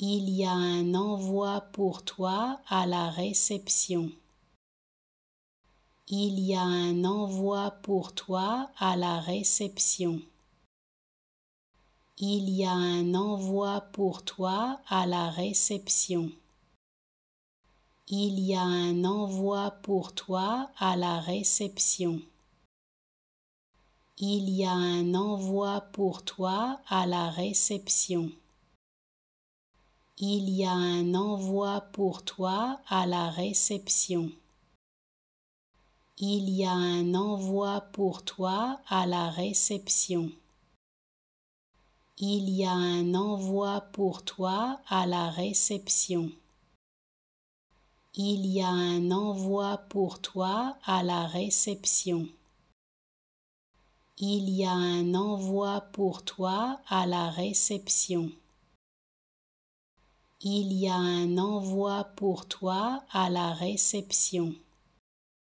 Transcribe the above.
Il y a un envoi pour toi à la réception. Il y a un envoi pour toi à la réception. Il y a un envoi pour toi à la réception. Il y a un envoi pour toi à la réception. Il y a un envoi pour toi à la réception. Il y a un envoi pour toi à la réception. Il y a un envoi pour toi à la réception. Il y a un envoi pour toi à la réception. Il y a un envoi pour toi à la réception. Il y a un envoi pour toi à la réception. Il y a un envoi pour toi à la réception.